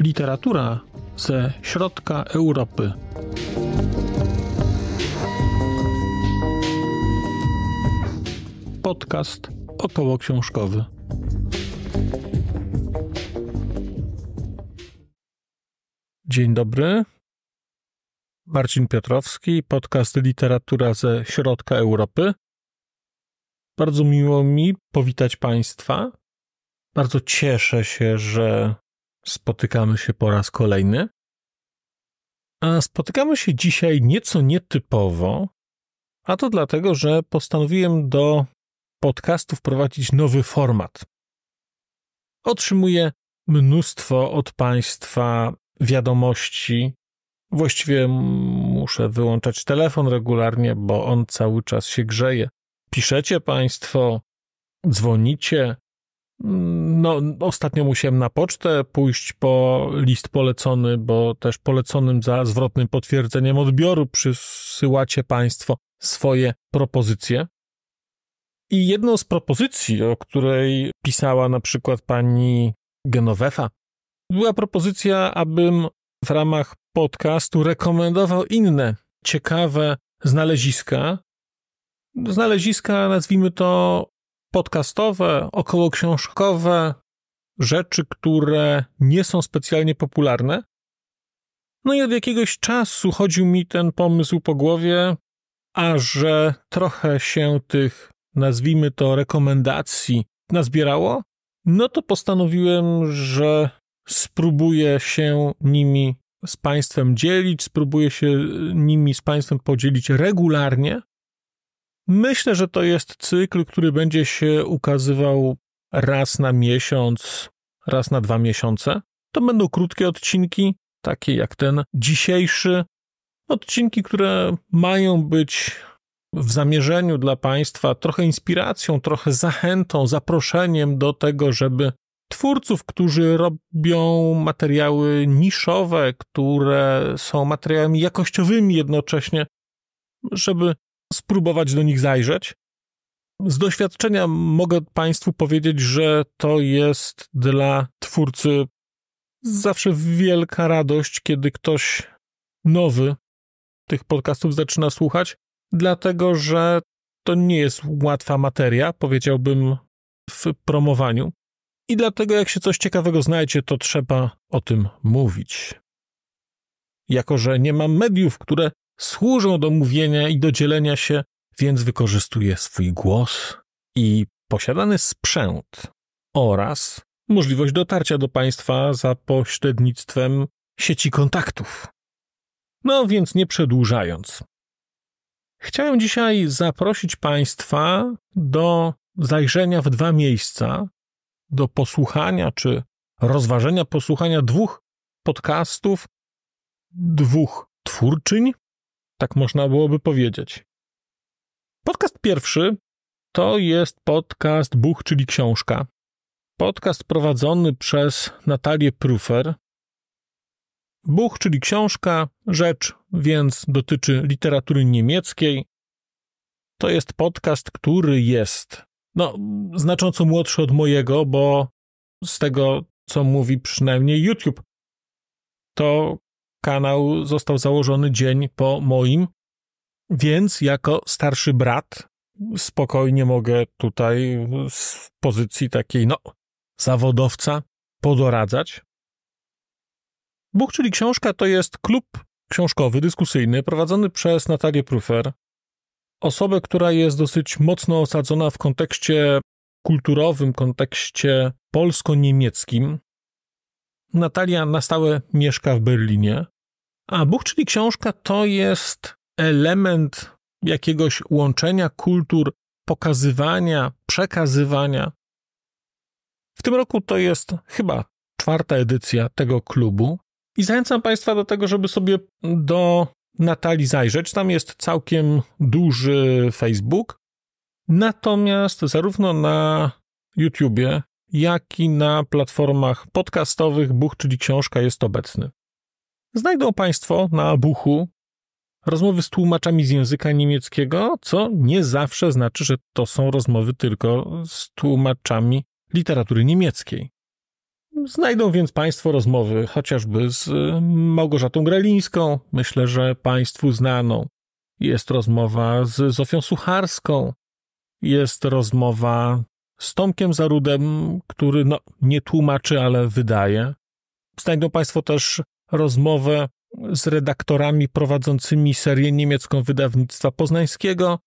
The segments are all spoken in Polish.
Literatura ze środka Europy. Podcast około książkowy. Dzień dobry. Marcin Piotrowski, podcast Literatura ze Środka Europy. Bardzo miło mi powitać Państwa. Bardzo cieszę się, że spotykamy się po raz kolejny. A spotykamy się dzisiaj nieco nietypowo, a to dlatego, że postanowiłem do podcastu wprowadzić nowy format. Otrzymuję mnóstwo od Państwa wiadomości Właściwie muszę wyłączać telefon regularnie, bo on cały czas się grzeje. Piszecie Państwo, dzwonicie. Mm, no, ostatnio musiałem na pocztę pójść po list polecony, bo też poleconym za zwrotnym potwierdzeniem odbioru przysyłacie Państwo swoje propozycje. I jedną z propozycji, o której pisała na przykład pani Genovefa, była propozycja, abym w ramach podcastu rekomendował inne ciekawe znaleziska. Znaleziska, nazwijmy to podcastowe, okołoksiążkowe, rzeczy, które nie są specjalnie popularne. No i od jakiegoś czasu chodził mi ten pomysł po głowie, a że trochę się tych, nazwijmy to, rekomendacji nazbierało, no to postanowiłem, że spróbuję się nimi z państwem dzielić, spróbuję się e, nimi z państwem podzielić regularnie. Myślę, że to jest cykl, który będzie się ukazywał raz na miesiąc, raz na dwa miesiące. To będą krótkie odcinki, takie jak ten dzisiejszy. Odcinki, które mają być w zamierzeniu dla Państwa trochę inspiracją, trochę zachętą, zaproszeniem do tego, żeby twórców, którzy robią materiały niszowe, które są materiałami jakościowymi jednocześnie, żeby spróbować do nich zajrzeć. Z doświadczenia mogę Państwu powiedzieć, że to jest dla twórcy zawsze wielka radość, kiedy ktoś nowy tych podcastów zaczyna słuchać, dlatego że to nie jest łatwa materia, powiedziałbym, w promowaniu. I dlatego, jak się coś ciekawego znajdzie, to trzeba o tym mówić. Jako, że nie mam mediów, które służą do mówienia i do dzielenia się, więc wykorzystuję swój głos i posiadany sprzęt oraz możliwość dotarcia do Państwa za pośrednictwem sieci kontaktów. No więc nie przedłużając. Chciałem dzisiaj zaprosić Państwa do zajrzenia w dwa miejsca, do posłuchania czy rozważenia posłuchania dwóch podcastów, dwóch twórczyń, tak można byłoby powiedzieć. Podcast pierwszy to jest podcast Buch, czyli książka. Podcast prowadzony przez Natalię Prufer. Buch, czyli książka, rzecz więc dotyczy literatury niemieckiej. To jest podcast, który jest no, znacząco młodszy od mojego, bo z tego, co mówi przynajmniej YouTube, to kanał został założony dzień po moim, więc jako starszy brat spokojnie mogę tutaj z pozycji takiej, no, zawodowca podoradzać. Bóg, czyli książka, to jest klub książkowy, dyskusyjny, prowadzony przez Natalię Prufer, osobę, która jest dosyć mocno osadzona w kontekście kulturowym, kontekście polsko-niemieckim. Natalia na stałe mieszka w Berlinie, a Bóg, czyli książka, to jest element jakiegoś łączenia kultur, pokazywania, przekazywania. W tym roku to jest chyba czwarta edycja tego klubu. I zachęcam Państwa do tego, żeby sobie do Natalii zajrzeć. Tam jest całkiem duży Facebook. Natomiast zarówno na YouTubie, jak i na platformach podcastowych Buch, czyli książka jest obecny. Znajdą Państwo na Buchu rozmowy z tłumaczami z języka niemieckiego, co nie zawsze znaczy, że to są rozmowy tylko z tłumaczami literatury niemieckiej. Znajdą więc Państwo rozmowy chociażby z y, Małgorzatą Grelińską, myślę, że Państwu znaną. Jest rozmowa z Zofią Sucharską, jest rozmowa z Tomkiem Zarudem, który no, nie tłumaczy, ale wydaje. Znajdą Państwo też rozmowę z redaktorami prowadzącymi serię niemiecką wydawnictwa poznańskiego.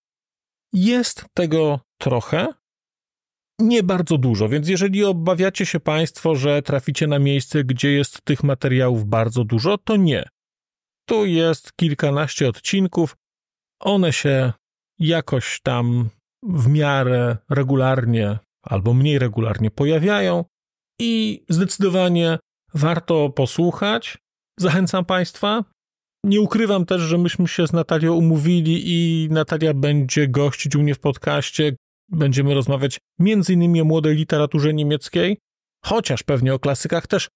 Jest tego trochę, nie bardzo dużo, więc jeżeli obawiacie się Państwo, że traficie na miejsce, gdzie jest tych materiałów bardzo dużo, to nie. Tu jest kilkanaście odcinków. One się jakoś tam w miarę regularnie albo mniej regularnie pojawiają i zdecydowanie warto posłuchać. Zachęcam Państwa. Nie ukrywam też, że myśmy się z Natalią umówili i Natalia będzie gościć u mnie w podcaście Będziemy rozmawiać m.in. o młodej literaturze niemieckiej, chociaż pewnie o klasykach też,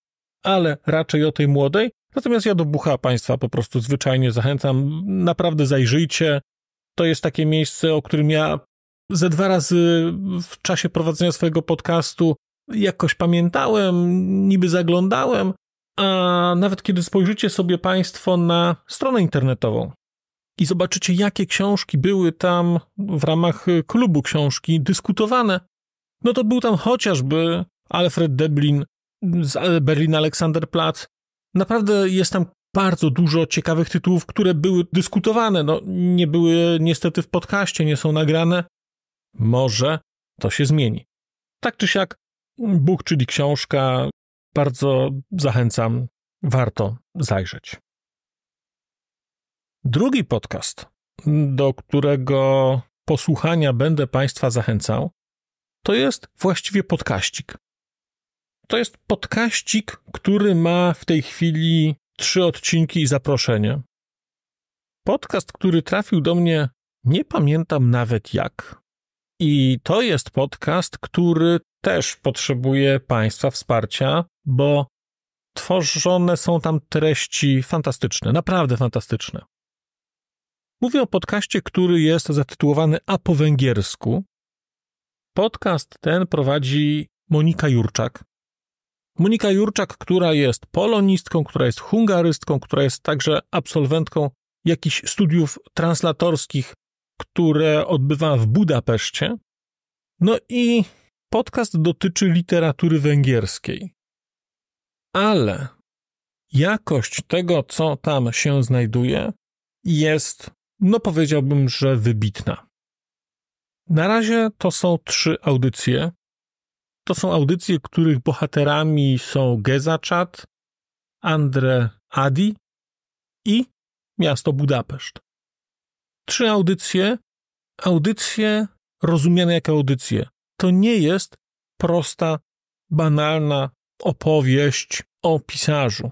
ale raczej o tej młodej. Natomiast ja do Bucha Państwa po prostu zwyczajnie zachęcam. Naprawdę zajrzyjcie. To jest takie miejsce, o którym ja ze dwa razy w czasie prowadzenia swojego podcastu jakoś pamiętałem, niby zaglądałem, a nawet kiedy spojrzycie sobie Państwo na stronę internetową i zobaczycie, jakie książki były tam w ramach y, klubu książki dyskutowane. No to był tam chociażby Alfred Deblin z y, Berlin Alexanderplatz. Naprawdę jest tam bardzo dużo ciekawych tytułów, które były dyskutowane. No, nie były niestety w podcaście, nie są nagrane. Może to się zmieni. Tak czy siak, Bóg, czyli książka, bardzo zachęcam, warto zajrzeć. Drugi podcast, do którego posłuchania będę Państwa zachęcał, to jest właściwie podkaścik. To jest podkaścik, który ma w tej chwili trzy odcinki i zaproszenie. Podcast, który trafił do mnie, nie pamiętam nawet jak. I to jest podcast, który też potrzebuje Państwa wsparcia, bo tworzone są tam treści fantastyczne, naprawdę fantastyczne. Mówię o podcaście, który jest zatytułowany A po węgiersku. Podcast ten prowadzi Monika Jurczak. Monika Jurczak, która jest polonistką, która jest hungarystką, która jest także absolwentką jakichś studiów translatorskich, które odbywa w Budapeszcie. No i podcast dotyczy literatury węgierskiej. Ale jakość tego, co tam się znajduje, jest no powiedziałbym, że wybitna. Na razie to są trzy audycje. To są audycje, których bohaterami są Geza Czad, Andre Adi i miasto Budapeszt. Trzy audycje, audycje rozumiane jak audycje. To nie jest prosta, banalna opowieść o pisarzu.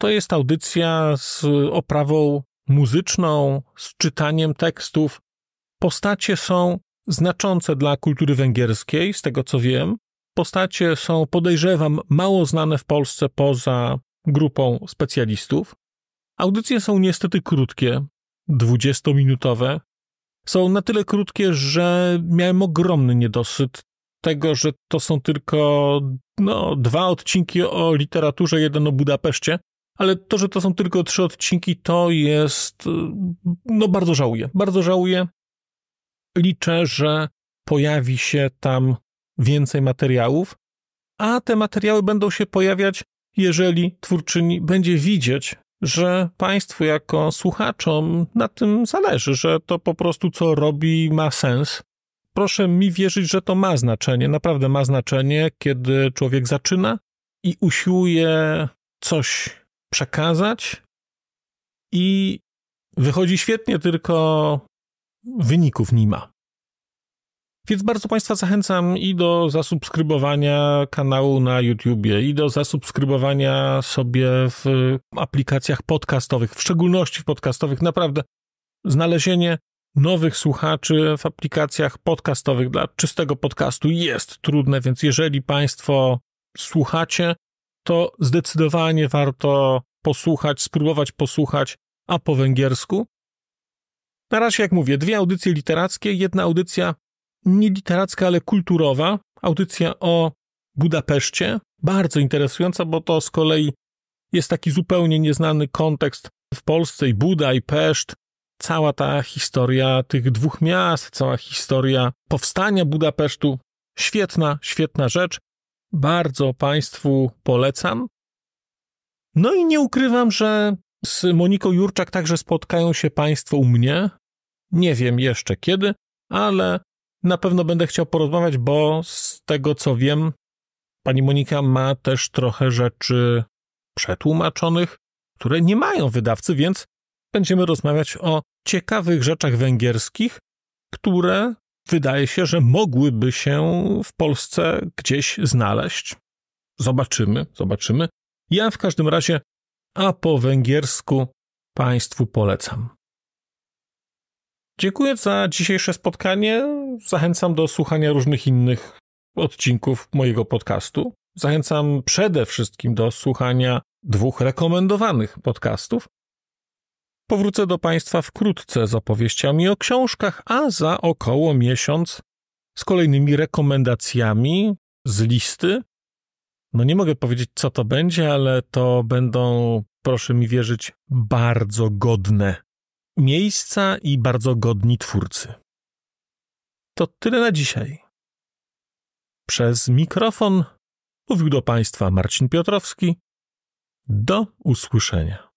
To jest audycja z oprawą muzyczną, z czytaniem tekstów. Postacie są znaczące dla kultury węgierskiej, z tego co wiem. Postacie są, podejrzewam, mało znane w Polsce poza grupą specjalistów. Audycje są niestety krótkie, 20-minutowe. Są na tyle krótkie, że miałem ogromny niedosyt tego, że to są tylko no, dwa odcinki o literaturze, jeden o Budapeszcie ale to, że to są tylko trzy odcinki, to jest, y, no bardzo żałuję, bardzo żałuję. Liczę, że pojawi się tam więcej materiałów, a te materiały będą się pojawiać, jeżeli twórczyni będzie widzieć, że Państwu jako słuchaczom na tym zależy, że to po prostu co robi ma sens. Proszę mi wierzyć, że to ma znaczenie, naprawdę ma znaczenie, kiedy człowiek zaczyna i usiłuje coś przekazać i wychodzi świetnie, tylko wyników nie ma. Więc bardzo Państwa zachęcam i do zasubskrybowania kanału na YouTubie, i do zasubskrybowania sobie w aplikacjach podcastowych, w szczególności w podcastowych. Naprawdę znalezienie nowych słuchaczy w aplikacjach podcastowych dla czystego podcastu jest trudne, więc jeżeli Państwo słuchacie to zdecydowanie warto posłuchać, spróbować posłuchać, a po węgiersku. Na razie, jak mówię, dwie audycje literackie. Jedna audycja nie literacka, ale kulturowa. Audycja o Budapeszcie. Bardzo interesująca, bo to z kolei jest taki zupełnie nieznany kontekst w Polsce i Buda i Peszt. Cała ta historia tych dwóch miast, cała historia powstania Budapesztu. Świetna, świetna rzecz. Bardzo Państwu polecam. No i nie ukrywam, że z Moniką Jurczak także spotkają się Państwo u mnie. Nie wiem jeszcze kiedy, ale na pewno będę chciał porozmawiać, bo z tego co wiem, pani Monika ma też trochę rzeczy przetłumaczonych, które nie mają wydawcy, więc będziemy rozmawiać o ciekawych rzeczach węgierskich, które wydaje się, że mogłyby się w Polsce gdzieś znaleźć. Zobaczymy, zobaczymy. Ja w każdym razie, a po węgiersku Państwu polecam. Dziękuję za dzisiejsze spotkanie. Zachęcam do słuchania różnych innych odcinków mojego podcastu. Zachęcam przede wszystkim do słuchania dwóch rekomendowanych podcastów. Powrócę do Państwa wkrótce z opowieściami o książkach, a za około miesiąc z kolejnymi rekomendacjami z listy. No nie mogę powiedzieć, co to będzie, ale to będą, proszę mi wierzyć, bardzo godne miejsca i bardzo godni twórcy. To tyle na dzisiaj. Przez mikrofon mówił do Państwa Marcin Piotrowski. Do usłyszenia.